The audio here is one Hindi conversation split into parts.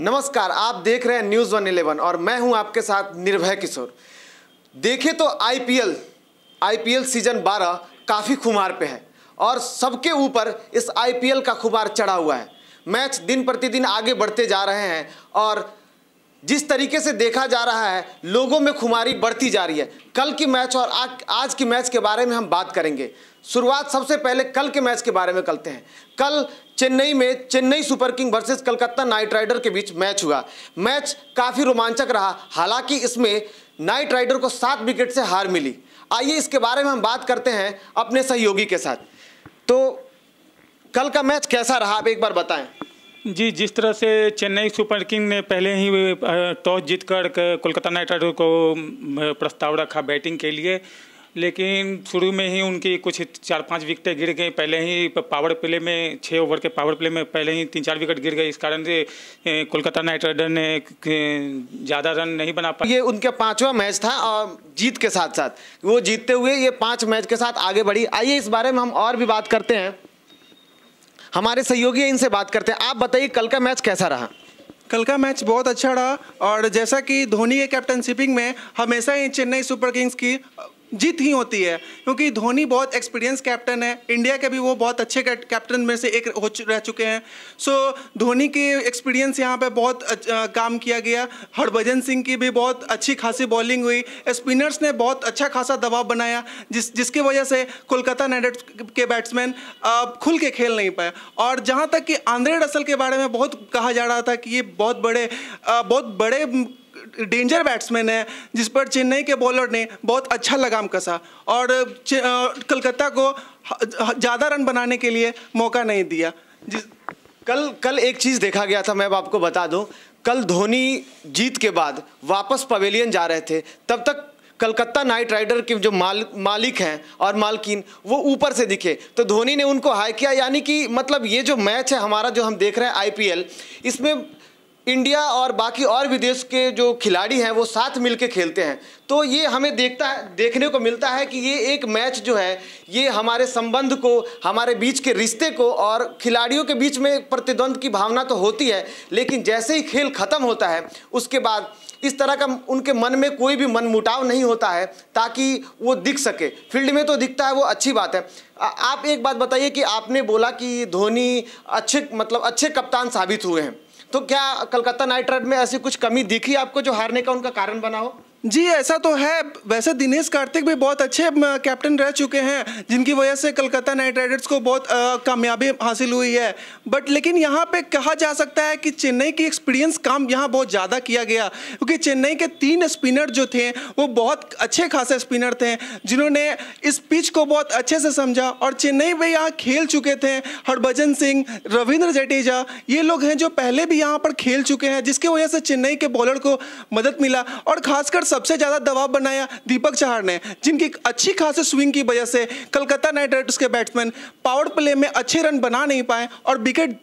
नमस्कार आप देख रहे हैं न्यूज़ वन इलेवन और मैं हूं आपके साथ निर्भय किशोर देखें तो आईपीएल आईपीएल सीजन 12 काफ़ी खुमार पे है और सबके ऊपर इस आईपीएल का खुमार चढ़ा हुआ है मैच दिन प्रतिदिन आगे बढ़ते जा रहे हैं और जिस तरीके से देखा जा रहा है लोगों में खुमारी बढ़ती जा रही है कल की मैच और आ, आज की मैच के बारे में हम बात करेंगे शुरुआत सबसे पहले कल के मैच के बारे में करते हैं कल चेन्नई में Chennai Super King versus Calcutta Knight Rider के बीच मैच हुआ मैच काफ़ी रोमांचक रहा हालांकि इसमें नाइट राइडर को सात विकेट से हार मिली आइए इसके बारे में हम बात करते हैं अपने सहयोगी के साथ तो कल का मैच कैसा रहा आप एक बार बताएं जी जिस तरह से चेन्नई सुपर किंग ने पहले ही टॉस जीतकर कोलकाता नाइट राइडर को प्रस्ताव रखा बैटिंग के लिए लेकिन शुरू में ही उनकी कुछ चार पांच विकटें गिर गई पहले ही पावर प्ले में छः ओवर के पावर प्ले में पहले ही तीन चार विकेट गिर गए इस कारण से कोलकाता नाइट राइडर ने ज़्यादा रन नहीं बना पाया ये उनका पांचवा मैच था और जीत के साथ साथ वो जीतते हुए ये पांच मैच के साथ आगे बढ़ी आइए इस बारे में हम और भी बात करते हैं हमारे सहयोगी इनसे बात करते हैं आप बताइए कल का मैच कैसा रहा कल का मैच बहुत अच्छा रहा और जैसा कि धोनी के कैप्टनशिपिंग में हमेशा ही चेन्नई सुपर किंग्स की जीत ही होती है क्योंकि धोनी बहुत एक्सपीरियंस कैप्टन है इंडिया के भी वो बहुत अच्छे कैप्टन में से एक हो रह चुके हैं सो so, धोनी के एक्सपीरियंस यहाँ पे बहुत काम किया गया हरभजन सिंह की भी बहुत अच्छी खासी बॉलिंग हुई स्पिनर्स ने बहुत अच्छा खासा दबाव बनाया जिस जिसकी वजह से कोलकाता नाइट के बैट्समैन खुल के खेल नहीं पाए और जहाँ तक कि आंद्रे रसल के बारे में बहुत कहा जा रहा था कि ये बहुत बड़े आ, बहुत बड़े डेंजर बैट्समैन है जिस पर चेन्नई के बॉलर ने बहुत अच्छा लगाम कसा और कलकत्ता को ज़्यादा रन बनाने के लिए मौका नहीं दिया जिस कल कल एक चीज़ देखा गया था मैं अब आपको बता दूं कल धोनी जीत के बाद वापस पवेलियन जा रहे थे तब तक कलकत्ता नाइट राइडर के जो माल मालिक हैं और मालकिन वो ऊपर से दिखे तो धोनी ने उनको हाई किया यानी कि मतलब ये जो मैच है हमारा जो हम देख रहे हैं आईपीएल इसमें इंडिया और बाकी और भी देश के जो खिलाड़ी हैं वो साथ मिलके खेलते हैं तो ये हमें देखता है देखने को मिलता है कि ये एक मैच जो है ये हमारे संबंध को हमारे बीच के रिश्ते को और खिलाड़ियों के बीच में प्रतिद्वंद की भावना तो होती है लेकिन जैसे ही खेल ख़त्म होता है उसके बाद इस तरह का उनके मन में कोई भी मनमुटाव नहीं होता है ताकि वो दिख सके फील्ड में तो दिखता है वो अच्छी बात है आप एक बात बताइए कि आपने बोला कि धोनी अच्छे मतलब अच्छे कप्तान साबित हुए हैं तो क्या कलकत्ता नाइट राइडर में ऐसी कुछ कमी दिखी आपको जो हारने का उनका कारण बना हो जी ऐसा तो है वैसे दिनेश कार्तिक भी बहुत अच्छे कैप्टन रह चुके हैं जिनकी वजह से कलकत्ता नाइट राइडर्स को बहुत कामयाबी हासिल हुई है बट लेकिन यहाँ पे कहा जा सकता है कि चेन्नई की एक्सपीरियंस काम यहाँ बहुत ज़्यादा किया गया क्योंकि चेन्नई के तीन स्पिनर जो थे वो बहुत अच्छे खासे स्पिनर थे जिन्होंने इस पिच को बहुत अच्छे से समझा और चेन्नई में यहाँ खेल चुके थे हरभजन सिंह रविंद्र जडेजा ये लोग हैं जो पहले भी यहाँ पर खेल चुके हैं जिसकी वजह से चेन्नई के बॉलर को मदद मिला और खासकर सबसे ज़्यादा दबाव बनाया दीपक चाह ने जिनकी अच्छी खासी स्विंग की वजह से कलकत्ता नाइट राइडर्स के बैट्समैन पावर प्ले में अच्छे रन बना नहीं पाए और विकेट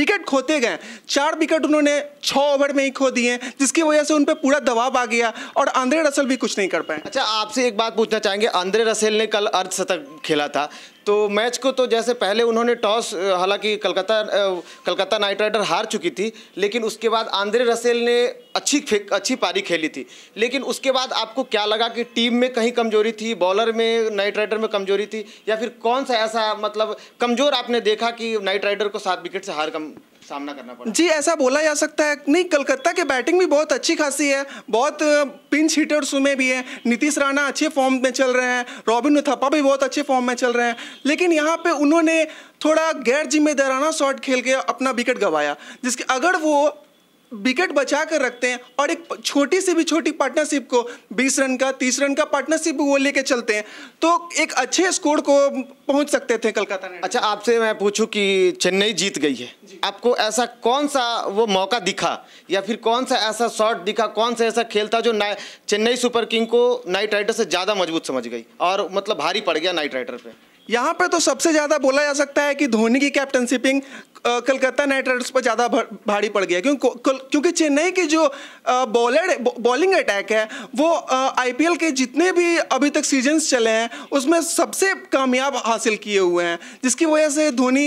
विकेट खोते गए चार विकेट उन्होंने छः ओवर में ही खो दिए जिसकी वजह से उन पर पूरा दबाव आ गया और आंद्रे रसल भी कुछ नहीं कर पाए अच्छा आपसे एक बात पूछना चाहेंगे आंद्रे रसेल ने कल अर्धशतक खेला था तो मैच को तो जैसे पहले उन्होंने टॉस हालांकि कलकत्ता कलकत्ता नाइट राइडर हार चुकी थी लेकिन उसके बाद आंद्रे रसेल ने अच्छी अच्छी पारी खेली थी लेकिन उसके बाद आपको क्या लगा कि टीम में कहीं कमजोरी थी बॉलर में नाइट राइडर में कमजोरी थी या फिर कौन सा ऐसा मतलब कमजोर आपने देखा कि नाइट राइडर को सात विकेट से हार कम सामना करना पड़ा जी ऐसा बोला जा सकता है नहीं कलकत्ता के बैटिंग भी बहुत अच्छी खासी है बहुत पिंच हिटर्स में भी है नीतीश राणा अच्छे फॉर्म में चल रहे हैं रॉबिन उथप्पा भी बहुत अच्छे फॉर्म में चल रहे हैं लेकिन यहाँ पे उन्होंने थोड़ा गैर जिम्मेदाराना शॉट खेल के अपना विकेट गंवाया जिसके अगर वो विकेट बचा कर रखते हैं और एक छोटी से भी छोटी पार्टनरशिप को 20 रन का 30 रन का पार्टनरशिप वो लेके चलते हैं तो एक अच्छे स्कोर को पहुंच सकते थे कलकत्ता ने अच्छा आपसे मैं पूछूं कि चेन्नई जीत गई है जी। आपको ऐसा कौन सा वो मौका दिखा या फिर कौन सा ऐसा शॉट दिखा कौन सा ऐसा खेल था जो चेन्नई सुपर किंग को नाइट राइडर से ज़्यादा मजबूत समझ गई और मतलब भारी पड़ गया नाइट राइडर पर यहाँ पर तो सबसे ज़्यादा बोला जा सकता है कि धोनी की कैप्टनशिपिंग कलकत्ता नाइट राइडर्स पर ज़्यादा भारी पड़ गया क्योंकि क्योंकि चेन्नई की जो बॉलर बॉलिंग अटैक है वो आईपीएल के जितने भी अभी तक सीजन्स चले हैं उसमें सबसे कामयाब हासिल किए हुए हैं जिसकी वजह से धोनी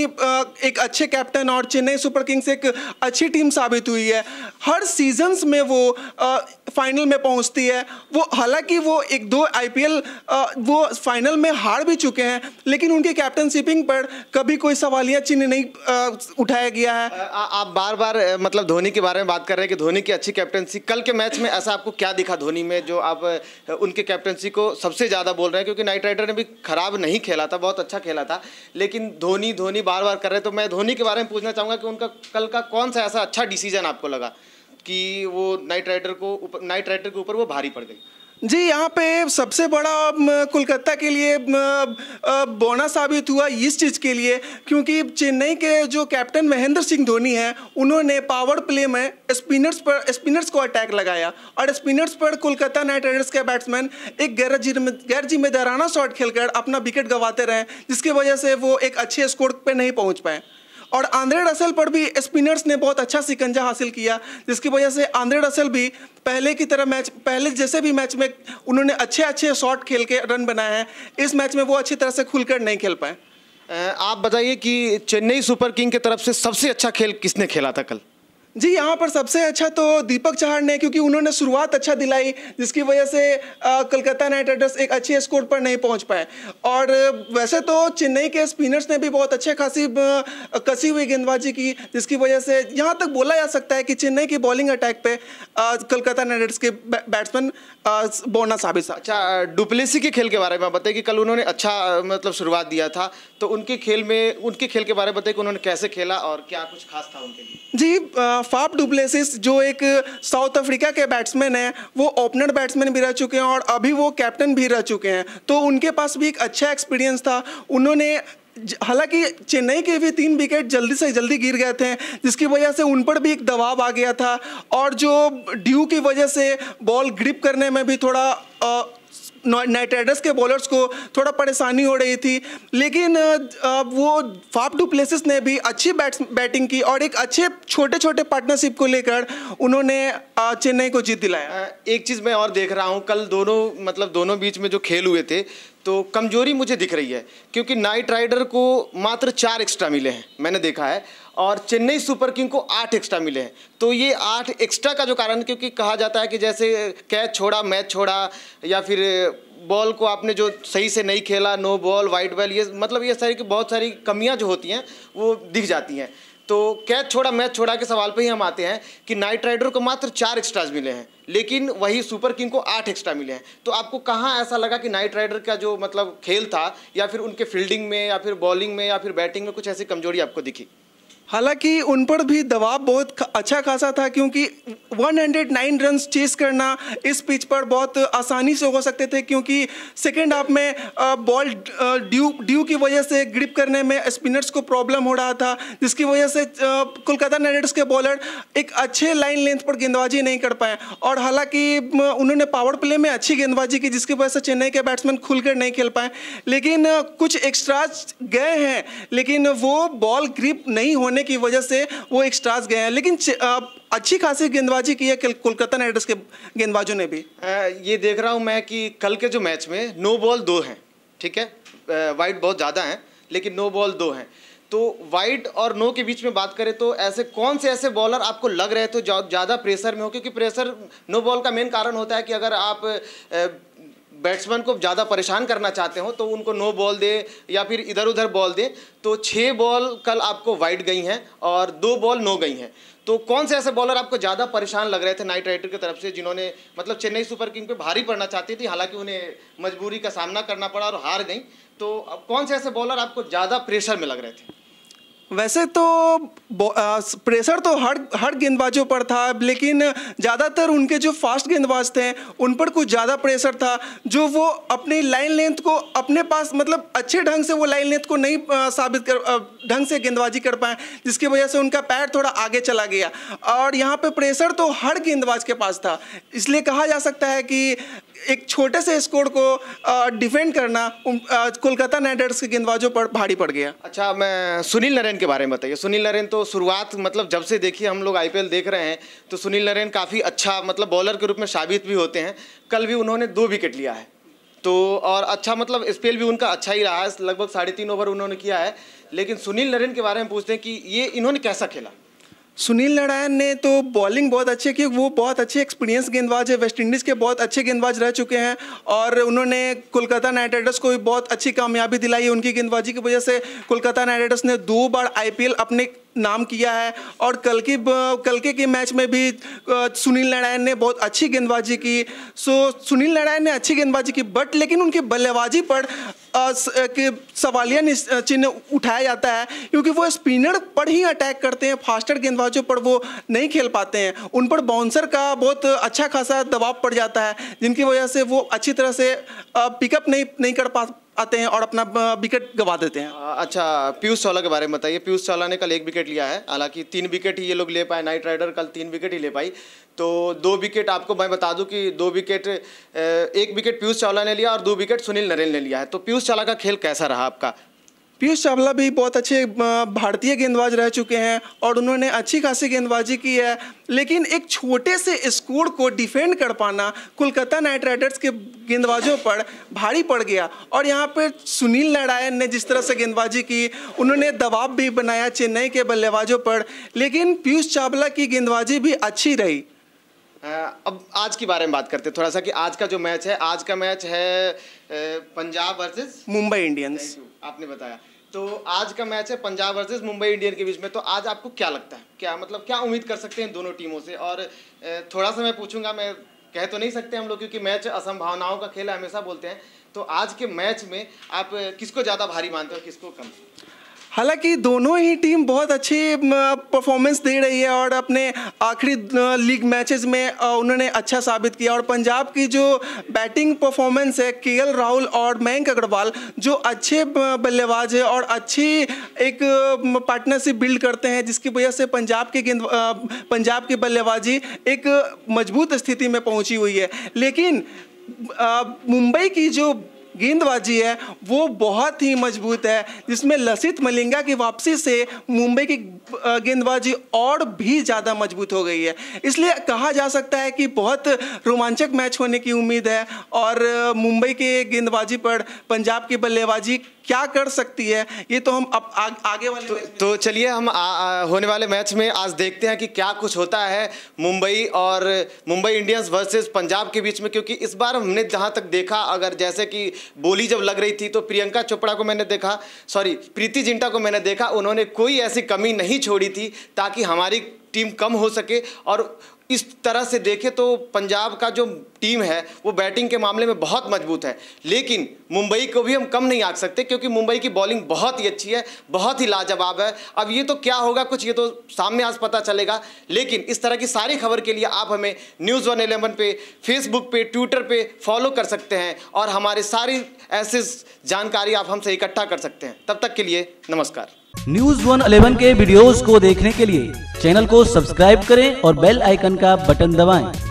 एक अच्छे कैप्टन और चेन्नई सुपर किंग्स एक अच्छी टीम साबित हुई है हर सीजन्स में वो फाइनल में पहुँचती है वो हालांकि वो एक दो आई वो फाइनल में हार भी चुके हैं लेकिन उनके कैप्टनशिपिंग पर कभी कोई सवालिया चिन्ह नहीं उठाया गया है आ, आप बार बार मतलब धोनी के बारे में बात कर रहे हैं कि धोनी की अच्छी कैप्टनसी कल के मैच में ऐसा आपको क्या दिखा धोनी में जो आप उनके कैप्टनसी को सबसे ज़्यादा बोल रहे हैं क्योंकि नाइट राइडर ने भी खराब नहीं खेला था बहुत अच्छा खेला था लेकिन धोनी धोनी बार बार कर रहे तो मैं धोनी के बारे में पूछना चाहूँगा कि उनका कल का कौन सा ऐसा अच्छा डिसीजन आपको लगा कि वो नाइट राइडर को नाइट राइडर के ऊपर वो भारी पड़ गई जी यहाँ पे सबसे बड़ा कोलकाता के लिए बोना साबित हुआ इस चीज़ के लिए क्योंकि चेन्नई के जो कैप्टन महेंद्र सिंह धोनी हैं उन्होंने पावर प्ले में स्पिनर्स पर स्पिनर्स को अटैक लगाया और स्पिनर्स पर कोलकाता नाइट राइडर्स के बैट्समैन एक गैर गैर जिम्मेदाराना शॉट खेलकर अपना विकेट गंवाते रहे जिसकी वजह से वो एक अच्छे स्कोर पर नहीं पहुँच पाए और आंद्रे रसेल पर भी स्पिनर्स ने बहुत अच्छा सिकंजा हासिल किया जिसकी वजह से आंद्रे रसेल भी पहले की तरह मैच पहले जैसे भी मैच में उन्होंने अच्छे अच्छे शॉट खेल के रन बनाए हैं इस मैच में वो अच्छी तरह से खुलकर नहीं खेल पाए आप बताइए कि चेन्नई सुपर किंग की तरफ से सबसे अच्छा खेल किसने खेला था कल जी यहाँ पर सबसे अच्छा तो दीपक चहाड़ ने क्योंकि उन्होंने शुरुआत अच्छा दिलाई जिसकी वजह से कलकत्ता नाइट राइडर्स एक अच्छे स्कोर पर नहीं पहुँच पाए और वैसे तो चेन्नई के स्पिनर्स ने भी बहुत अच्छे खासी कसी हुई गेंदबाजी की जिसकी वजह से यहाँ तक बोला जा सकता है कि चेन्नई की बॉलिंग अटैक पर कलकत्ता नाइट राइडर्स के बैट्समैन बोना साबित अच्छा डुप्लेसी के खेल के बारे में बताइए कि कल उन्होंने अच्छा मतलब शुरुआत दिया था तो उनके खेल में उनके खेल के बारे में बताइए कि उन्होंने कैसे खेला और क्या कुछ खास था उनके लिए जी फाफ डुप्लेसिस जो एक साउथ अफ्रीका के बैट्समैन हैं वो ओपनर बैट्समैन भी रह चुके हैं और अभी वो कैप्टन भी रह चुके हैं तो उनके पास भी एक अच्छा एक्सपीरियंस था उन्होंने हालांकि चेन्नई के भी तीन विकेट जल्दी से जल्दी गिर गए थे जिसकी वजह से उन पर भी एक दबाव आ गया था और जो ड्यू की वजह से बॉल ग्रिप करने में भी थोड़ा आ, नाइट राइडर्स के बॉलर्स को थोड़ा परेशानी हो रही थी लेकिन वो फाफ डू प्लेसिस ने भी अच्छी बैट बैटिंग की और एक अच्छे छोटे छोटे पार्टनरशिप को लेकर उन्होंने चेन्नई को जीत दिलाया एक चीज़ मैं और देख रहा हूँ कल दोनों मतलब दोनों बीच में जो खेल हुए थे तो कमजोरी मुझे दिख रही है क्योंकि नाइट राइडर को मात्र चार एक्स्ट्रा मिले हैं मैंने देखा है और चेन्नई सुपर किंग को आठ एक्स्ट्रा मिले हैं तो ये आठ एक्स्ट्रा का जो कारण क्योंकि कहा जाता है कि जैसे कैच छोड़ा मैच छोड़ा या फिर बॉल को आपने जो सही से नहीं खेला नो बॉल वाइट बॉल ये मतलब ये सारी की बहुत सारी कमियां जो होती हैं वो दिख जाती हैं तो कैच छोड़ा मैच छोड़ा के सवाल पे ही हम आते हैं कि नाइट राइडर को मात्र चार एक्स्ट्राज मिले हैं लेकिन वही सुपर किंग को आठ एक्स्ट्रा मिले हैं तो आपको कहाँ ऐसा लगा कि नाइट राइडर का जो मतलब खेल था या फिर उनके फील्डिंग में या फिर बॉलिंग में या फिर बैटिंग में कुछ ऐसी कमजोरी आपको दिखी हालांकि उन पर भी दबाव बहुत अच्छा खासा था क्योंकि 109 रन चेस करना इस पिच पर बहुत आसानी से हो सकते थे क्योंकि सेकेंड हाफ में बॉल ड्यू ड्यू की वजह से ग्रिप करने में स्पिनर्स को प्रॉब्लम हो रहा था जिसकी वजह से कोलकाता नाइट के बॉलर एक अच्छे लाइन लेंथ पर गेंदबाजी नहीं कर पाए और हालांकि उन्होंने पावर प्ले में अच्छी गेंदबाजी की जिसकी वजह से चेन्नई के बैट्समैन खुलकर नहीं खेल पाए लेकिन कुछ एक्स्ट्रा गए हैं लेकिन वो बॉल ग्रिप नहीं होने होने की वजह से वो एक एक्स्ट्राज गए हैं लेकिन अच्छी खासी गेंदबाजी की है कोलकाता नाइट के गेंदबाजों ने भी आ, ये देख रहा हूँ मैं कि कल के जो मैच में नो बॉल दो हैं ठीक है वाइट बहुत ज़्यादा हैं लेकिन नो बॉल दो हैं तो वाइट और नो के बीच में बात करें तो ऐसे कौन से ऐसे बॉलर आपको लग रहे थे तो ज़्यादा प्रेशर में हो क्योंकि प्रेशर नो बॉल का मेन कारण होता है कि अगर आप बैट्समैन को ज़्यादा परेशान करना चाहते हो तो उनको नो बॉल दे या फिर इधर उधर बॉल दे तो छः बॉल कल आपको वाइड गई हैं और दो बॉल नो गई हैं तो कौन से ऐसे बॉलर आपको ज़्यादा परेशान लग रहे थे नाइट राइडर की तरफ से जिन्होंने मतलब चेन्नई सुपर किंग पे भारी पड़ना चाहती थी हालांकि उन्हें मजबूरी का सामना करना पड़ा और हार गई तो अब कौन से ऐसे बॉलर आपको ज़्यादा प्रेशर में लग रहे थे वैसे तो प्रेशर तो हर हर गेंदबाजों पर था लेकिन ज़्यादातर उनके जो फास्ट गेंदबाज थे उन पर कुछ ज़्यादा प्रेशर था जो वो अपनी लाइन लेंथ को अपने पास मतलब अच्छे ढंग से वो लाइन लेंथ को नहीं साबित कर ढंग से गेंदबाजी कर पाए जिसकी वजह से उनका पैर थोड़ा आगे चला गया और यहाँ पे प्रेशर तो हर गेंदबाज के पास था इसलिए कहा जा सकता है कि एक छोटे से स्कोर को डिफेंड करना कोलकाता नाइट राइडर्स के गेंदबाजों पर भारी पड़ गया अच्छा मैं सुनील नरेन के बारे में बताइए सुनील नरेन तो शुरुआत मतलब जब से देखिए हम लोग आईपीएल देख रहे हैं तो सुनील नरेन काफ़ी अच्छा मतलब बॉलर के रूप में साबित भी होते हैं कल भी उन्होंने दो विकेट लिया है तो और अच्छा मतलब स्पेल भी उनका अच्छा ही रहा है लगभग साढ़े तीन ओवर उन्होंने किया है लेकिन सुनील नरेन के बारे में पूछते हैं कि ये इन्होंने कैसा खेला सुनील नारायण ने तो बॉलिंग बहुत अच्छी की वो बहुत अच्छे एक्सपीरियंस गेंदबाज है वेस्ट इंडीज़ के बहुत अच्छे गेंदबाज रह चुके हैं और उन्होंने कोलकाता नाइट राइडर्स को भी बहुत अच्छी कामयाबी दिलाई है उनकी गेंदबाजी की वजह से कोलकाता नाइट राइडर्स ने दो बार आईपीएल अपने नाम किया है और कल की कल के, के मैच में भी सुनील नारायण ने बहुत अच्छी गेंदबाजी की सो सुनील नारायण ने अच्छी गेंदबाजी की बट लेकिन उनकी बल्लेबाजी पर सवालिया चिन्ह उठाया जाता है क्योंकि वो स्पिनर पर ही अटैक करते हैं फास्टर गेंदबाजों पर वो नहीं खेल पाते हैं उन पर बाउंसर का बहुत अच्छा खासा दबाव पड़ जाता है जिनकी वजह से वो अच्छी तरह से पिकअप नहीं नहीं कर पा आते हैं और अपना विकेट गवा देते हैं अच्छा पीयूष चावला के बारे में बताइए पीयूष चावला ने कल एक विकेट लिया है हालांकि तीन विकेट ही ये लोग ले पाए नाइट राइडर कल तीन विकेट ही ले पाई तो दो विकेट आपको मैं बता दूं कि दो विकेट एक विकेट पीयूष चावला ने लिया और दो विकेट सुनील नरेल ने लिया है तो पीयूष चावला का खेल कैसा रहा आपका पीयूष चावला भी बहुत अच्छे भारतीय गेंदबाज रह चुके हैं और उन्होंने अच्छी खासी गेंदबाजी की है लेकिन एक छोटे से स्कोर को डिफेंड कर पाना कोलकाता नाइट राइडर्स के गेंदबाजों पर भारी पड़ गया और यहाँ पर सुनील नारायण ने जिस तरह से गेंदबाजी की उन्होंने दबाव भी बनाया चेन्नई के बल्लेबाजों पर लेकिन पीयूष चावला की गेंदबाजी भी अच्छी रही अब आज के बारे में बात करते हैं थोड़ा सा कि आज का जो मैच है आज का मैच है पंजाब वर्सेस मुंबई इंडियंस आपने बताया तो आज का मैच है पंजाब वर्सेस मुंबई इंडियन के बीच में तो आज आपको क्या लगता है क्या मतलब क्या उम्मीद कर सकते हैं दोनों टीमों से और थोड़ा सा मैं पूछूंगा मैं कह तो नहीं सकते हम लोग क्योंकि मैच असंभावनाओं का खेल हमेशा बोलते हैं तो आज के मैच में आप किसको ज़्यादा भारी मानते हो किसको कम हालांकि दोनों ही टीम बहुत अच्छी परफॉर्मेंस दे रही है और अपने आखिरी लीग मैचेस में उन्होंने अच्छा साबित किया और पंजाब की जो बैटिंग परफॉर्मेंस है के राहुल और मयंक अग्रवाल जो अच्छे बल्लेबाज है और अच्छी एक पार्टनरशिप बिल्ड करते हैं जिसकी वजह से पंजाब के गेंद पंजाब की बल्लेबाजी एक मजबूत स्थिति में पहुंची हुई है लेकिन मुंबई की जो गेंदबाजी है वो बहुत ही मजबूत है जिसमें लसित मलिंगा की वापसी से मुंबई की गेंदबाजी और भी ज़्यादा मजबूत हो गई है इसलिए कहा जा सकता है कि बहुत रोमांचक मैच होने की उम्मीद है और मुंबई के गेंदबाजी पर पंजाब की बल्लेबाजी क्या कर सकती है ये तो हम अब आ, आगे वाले तो, तो चलिए हम आ, आ, होने वाले मैच में आज देखते हैं कि क्या कुछ होता है मुंबई और मुंबई इंडियंस वर्सेस पंजाब के बीच में क्योंकि इस बार हमने जहाँ तक देखा अगर जैसे कि बोली जब लग रही थी तो प्रियंका चोपड़ा को मैंने देखा सॉरी प्रीति जिंटा को मैंने देखा उन्होंने कोई ऐसी कमी नहीं छोड़ी थी ताकि हमारी टीम कम हो सके और इस तरह से देखें तो पंजाब का जो टीम है वो बैटिंग के मामले में बहुत मजबूत है लेकिन मुंबई को भी हम कम नहीं आ सकते क्योंकि मुंबई की बॉलिंग बहुत ही अच्छी है बहुत ही लाजवाब है अब ये तो क्या होगा कुछ ये तो सामने आज पता चलेगा लेकिन इस तरह की सारी खबर के लिए आप हमें न्यूज़ वन एलेवन पे फेसबुक पे ट्विटर पे फॉलो कर सकते हैं और हमारे सारी ऐसे जानकारी आप हमसे इकट्ठा कर सकते हैं तब तक के लिए नमस्कार न्यूज वन अलेवन के वीडियोस को देखने के लिए चैनल को सब्सक्राइब करें और बेल आइकन का बटन दबाएं।